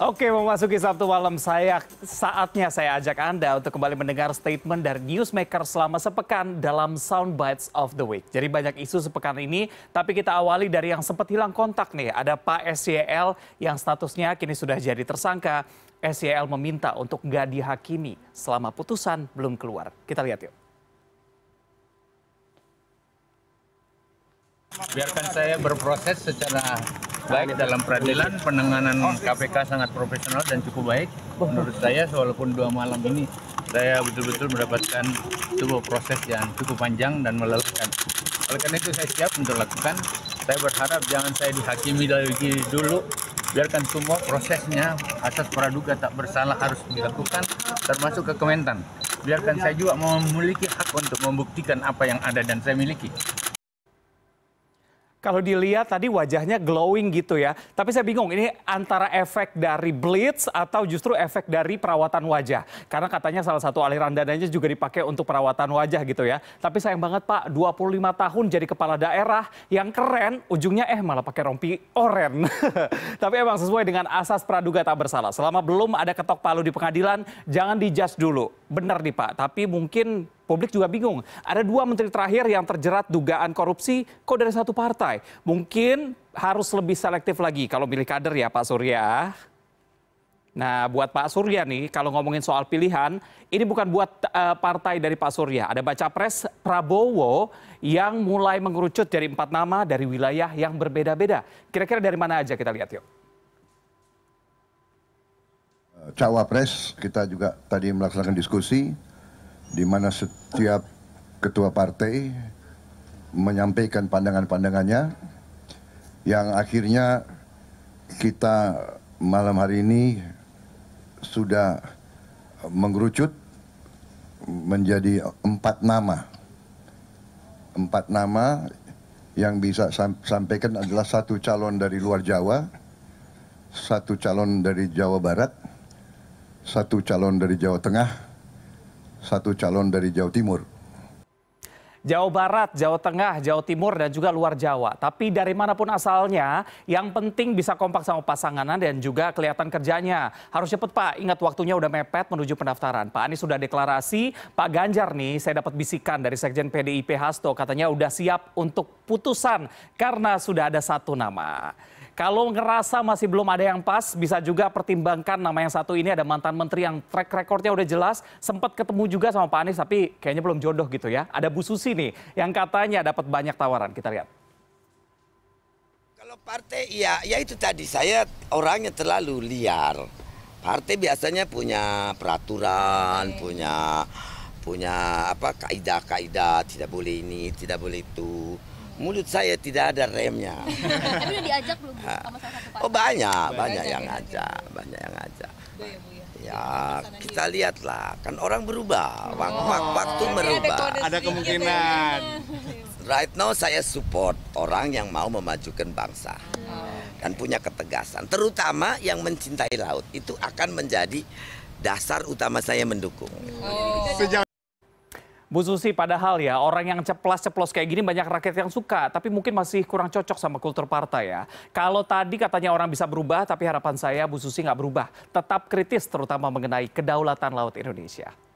Oke, memasuki Sabtu malam saya saatnya saya ajak Anda untuk kembali mendengar statement dari newsmaker selama sepekan dalam Soundbites of the Week. Jadi banyak isu sepekan ini, tapi kita awali dari yang sempat hilang kontak nih. Ada Pak SCL yang statusnya kini sudah jadi tersangka. SCL meminta untuk nggak dihakimi selama putusan belum keluar. Kita lihat yuk. Biarkan saya berproses secara baik dalam peradilan penanganan KPK sangat profesional dan cukup baik menurut saya walaupun dua malam ini saya betul-betul mendapatkan sebuah proses yang cukup panjang dan melelahkan oleh karena itu saya siap untuk lakukan saya berharap jangan saya dihakimi lagi dulu biarkan semua prosesnya asas praduga tak bersalah harus dilakukan termasuk ke Kementan biarkan saya juga memiliki hak untuk membuktikan apa yang ada dan saya miliki kalau dilihat tadi wajahnya glowing gitu ya. Tapi saya bingung ini antara efek dari blitz atau justru efek dari perawatan wajah. Karena katanya salah satu aliran dananya juga dipakai untuk perawatan wajah gitu ya. Tapi sayang banget Pak, 25 tahun jadi kepala daerah yang keren, ujungnya eh malah pakai rompi oren. Tapi emang sesuai dengan asas praduga tak bersalah. Selama belum ada ketok palu di pengadilan, jangan dijudge dulu. Benar nih Pak, tapi mungkin publik juga bingung. Ada dua menteri terakhir yang terjerat dugaan korupsi kok dari satu partai. Mungkin harus lebih selektif lagi kalau milih kader ya Pak Surya. Nah, buat Pak Surya nih, kalau ngomongin soal pilihan, ini bukan buat uh, partai dari Pak Surya. Ada baca pres Prabowo yang mulai mengerucut dari empat nama dari wilayah yang berbeda-beda. Kira-kira dari mana aja kita lihat yuk. Eh, cawapres kita juga tadi melaksanakan diskusi di mana setiap ketua partai menyampaikan pandangan-pandangannya yang akhirnya kita malam hari ini sudah mengerucut menjadi empat nama. Empat nama yang bisa sampaikan adalah satu calon dari luar Jawa, satu calon dari Jawa Barat, satu calon dari Jawa Tengah, satu calon dari Jawa Timur. Jawa Barat, Jawa Tengah, Jawa Timur, dan juga luar Jawa. Tapi dari manapun asalnya, yang penting bisa kompak sama pasanganan dan juga kelihatan kerjanya. Harus cepat Pak, ingat waktunya udah mepet menuju pendaftaran. Pak Anies sudah deklarasi, Pak Ganjar nih saya dapat bisikan dari Sekjen PDIP Hasto, katanya udah siap untuk putusan karena sudah ada satu nama. Kalau ngerasa masih belum ada yang pas, bisa juga pertimbangkan nama yang satu ini ada mantan menteri yang track recordnya udah jelas, sempat ketemu juga sama Pak Anies tapi kayaknya belum jodoh gitu ya. Ada Bu Susi nih yang katanya dapat banyak tawaran. Kita lihat. Kalau partai ya, ya itu tadi saya orangnya terlalu liar. Partai biasanya punya peraturan, okay. punya punya apa kaidah-kaidah tidak boleh ini, tidak boleh itu mulut saya tidak ada remnya. Tapi udah diajak belum sama salah satu partai? Oh banyak, banyak, yang ngajak, banyak yang ngajak. Iya, ya, ya kita lihatlah, kan orang berubah, waktu, oh. waktu berubah, Ada kemungkinan. Ya. Right now saya support orang yang mau memajukan bangsa oh. dan punya ketegasan, terutama yang mencintai laut itu akan menjadi dasar utama saya mendukung. Oh. Bu Susi, padahal ya orang yang ceplas-ceplos kayak gini banyak rakyat yang suka, tapi mungkin masih kurang cocok sama kultur partai ya. Kalau tadi katanya orang bisa berubah, tapi harapan saya Bu Susi nggak berubah. Tetap kritis terutama mengenai kedaulatan laut Indonesia.